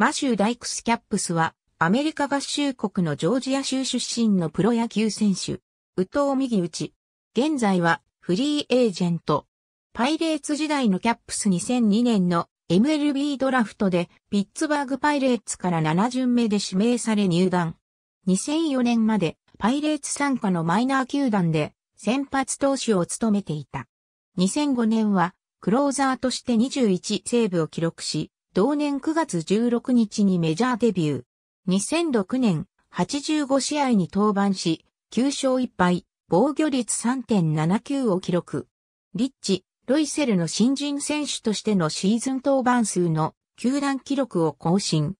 マシュー・ダイクス・キャップスは、アメリカ合衆国のジョージア州出身のプロ野球選手、宇藤右打ち。現在は、フリーエージェント。パイレーツ時代のキャップス2002年の MLB ドラフトで、ピッツバーグパイレーツから7巡目で指名され入団。2004年まで、パイレーツ参加のマイナー球団で、先発投手を務めていた。2005年は、クローザーとして21セーブを記録し、同年9月16日にメジャーデビュー。2006年、85試合に登板し、9勝1敗、防御率3.79を記録。リッチ、ロイセルの新人選手としてのシーズン登板数の球団記録を更新。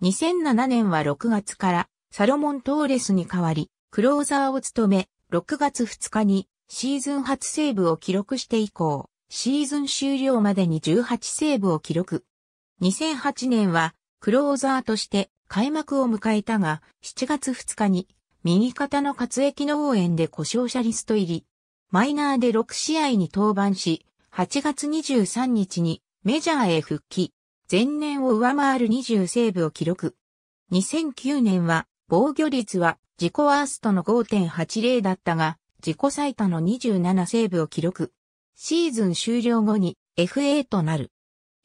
2007年は6月からサロモン・トーレスに代わり、クローザーを務め、6月2日にシーズン初セーブを記録して以降、シーズン終了までに18セーブを記録。2008年はクローザーとして開幕を迎えたが、7月2日に右肩の滑液の応援で故障者リスト入り。マイナーで6試合に登板し、8月23日にメジャーへ復帰。前年を上回る20セーブを記録。2009年は防御率は自己ワーストの5.80だったが、自己最多の27セーブを記録。シーズン終了後に FA となる。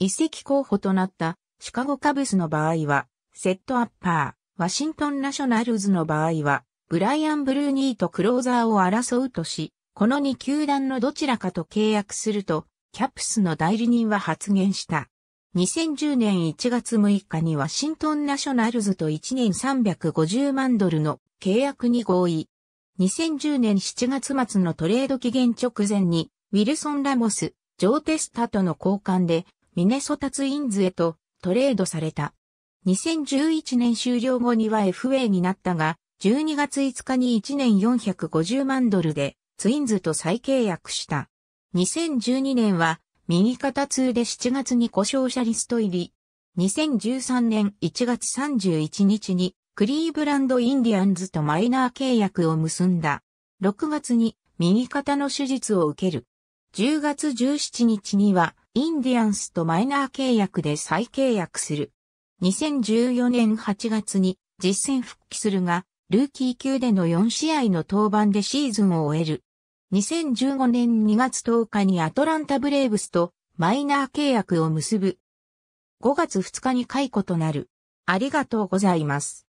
移籍候補となったシカゴカブスの場合は、セットアッパー、ワシントンナショナルズの場合は、ブライアン・ブルーニーとクローザーを争うとし、この2球団のどちらかと契約すると、キャプスの代理人は発言した。2010年1月6日にワシントンナショナルズと1年350万ドルの契約に合意。2010年7月末のトレード期限直前に、ウィルソン・ラモス、ジョー・テスタとの交換でミネソタツインズへとトレードされた。2011年終了後には FA になったが、12月5日に1年450万ドルでツインズと再契約した。2012年は右肩痛で7月に故障者リスト入り。2013年1月31日にクリーブランドインディアンズとマイナー契約を結んだ。6月に右肩の手術を受ける。10月17日にはインディアンスとマイナー契約で再契約する。2014年8月に実戦復帰するが、ルーキー級での4試合の登板でシーズンを終える。2015年2月10日にアトランタブレーブスとマイナー契約を結ぶ。5月2日に解雇となる。ありがとうございます。